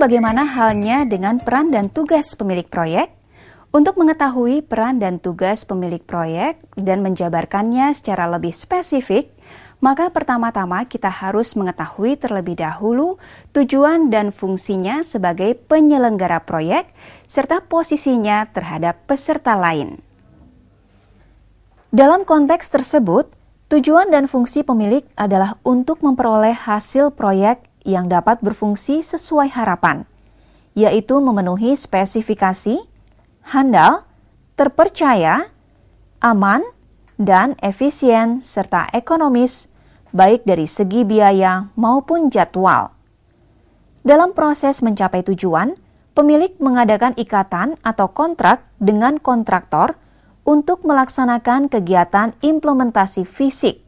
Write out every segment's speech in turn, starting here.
bagaimana halnya dengan peran dan tugas pemilik proyek? Untuk mengetahui peran dan tugas pemilik proyek dan menjabarkannya secara lebih spesifik, maka pertama-tama kita harus mengetahui terlebih dahulu tujuan dan fungsinya sebagai penyelenggara proyek serta posisinya terhadap peserta lain. Dalam konteks tersebut, tujuan dan fungsi pemilik adalah untuk memperoleh hasil proyek yang dapat berfungsi sesuai harapan, yaitu memenuhi spesifikasi, handal, terpercaya, aman, dan efisien serta ekonomis baik dari segi biaya maupun jadwal. Dalam proses mencapai tujuan, pemilik mengadakan ikatan atau kontrak dengan kontraktor untuk melaksanakan kegiatan implementasi fisik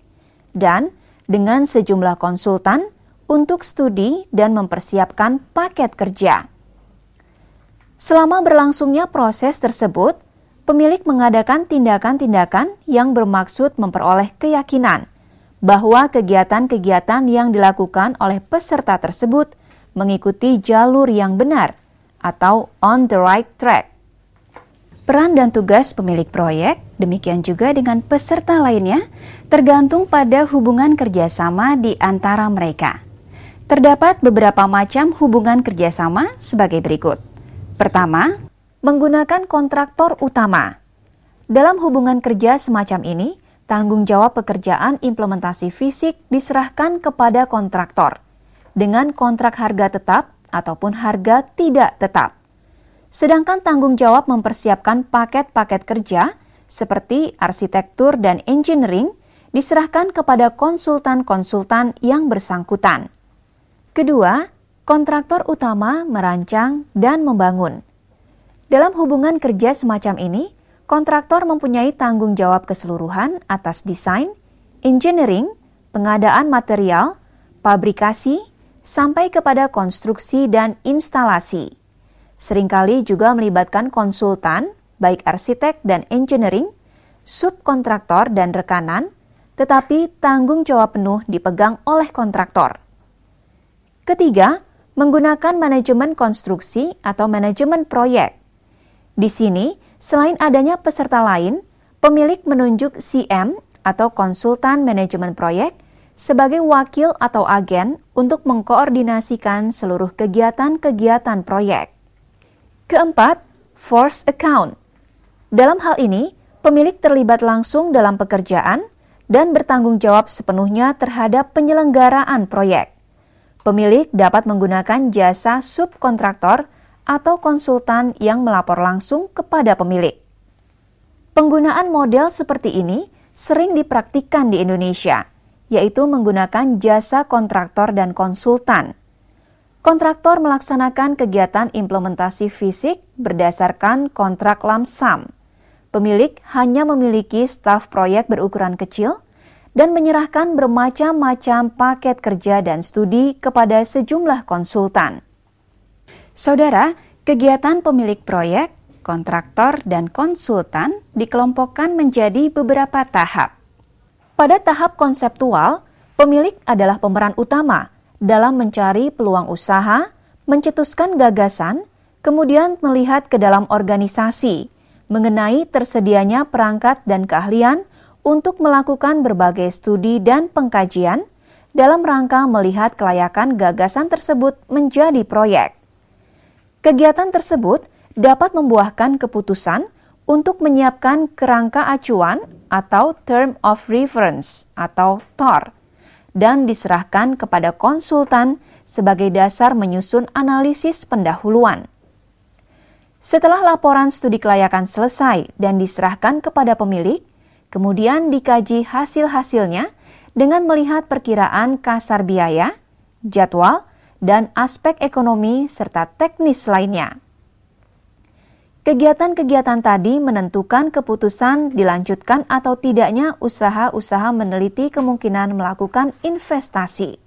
dan dengan sejumlah konsultan, untuk studi dan mempersiapkan paket kerja. Selama berlangsungnya proses tersebut, pemilik mengadakan tindakan-tindakan yang bermaksud memperoleh keyakinan bahwa kegiatan-kegiatan yang dilakukan oleh peserta tersebut mengikuti jalur yang benar atau on the right track. Peran dan tugas pemilik proyek, demikian juga dengan peserta lainnya, tergantung pada hubungan kerjasama di antara mereka. Terdapat beberapa macam hubungan kerjasama sebagai berikut. Pertama, menggunakan kontraktor utama. Dalam hubungan kerja semacam ini, tanggung jawab pekerjaan implementasi fisik diserahkan kepada kontraktor dengan kontrak harga tetap ataupun harga tidak tetap. Sedangkan tanggung jawab mempersiapkan paket-paket kerja seperti arsitektur dan engineering diserahkan kepada konsultan-konsultan yang bersangkutan. Kedua, kontraktor utama merancang dan membangun. Dalam hubungan kerja semacam ini, kontraktor mempunyai tanggung jawab keseluruhan atas desain, engineering, pengadaan material, pabrikasi, sampai kepada konstruksi dan instalasi. Seringkali juga melibatkan konsultan, baik arsitek dan engineering, subkontraktor dan rekanan, tetapi tanggung jawab penuh dipegang oleh kontraktor. Ketiga, menggunakan manajemen konstruksi atau manajemen proyek. Di sini, selain adanya peserta lain, pemilik menunjuk CM atau konsultan manajemen proyek sebagai wakil atau agen untuk mengkoordinasikan seluruh kegiatan-kegiatan proyek. Keempat, force account. Dalam hal ini, pemilik terlibat langsung dalam pekerjaan dan bertanggung jawab sepenuhnya terhadap penyelenggaraan proyek. Pemilik dapat menggunakan jasa subkontraktor atau konsultan yang melapor langsung kepada pemilik. Penggunaan model seperti ini sering dipraktikkan di Indonesia, yaitu menggunakan jasa kontraktor dan konsultan. Kontraktor melaksanakan kegiatan implementasi fisik berdasarkan kontrak lamsam. Pemilik hanya memiliki staf proyek berukuran kecil – dan menyerahkan bermacam-macam paket kerja dan studi kepada sejumlah konsultan. Saudara, kegiatan pemilik proyek, kontraktor, dan konsultan dikelompokkan menjadi beberapa tahap. Pada tahap konseptual, pemilik adalah pemeran utama dalam mencari peluang usaha, mencetuskan gagasan, kemudian melihat ke dalam organisasi mengenai tersedianya perangkat dan keahlian untuk melakukan berbagai studi dan pengkajian dalam rangka melihat kelayakan gagasan tersebut menjadi proyek. Kegiatan tersebut dapat membuahkan keputusan untuk menyiapkan kerangka acuan atau term of reference atau TOR dan diserahkan kepada konsultan sebagai dasar menyusun analisis pendahuluan. Setelah laporan studi kelayakan selesai dan diserahkan kepada pemilik, Kemudian dikaji hasil-hasilnya dengan melihat perkiraan kasar biaya, jadwal, dan aspek ekonomi serta teknis lainnya. Kegiatan-kegiatan tadi menentukan keputusan dilanjutkan atau tidaknya usaha-usaha meneliti kemungkinan melakukan investasi.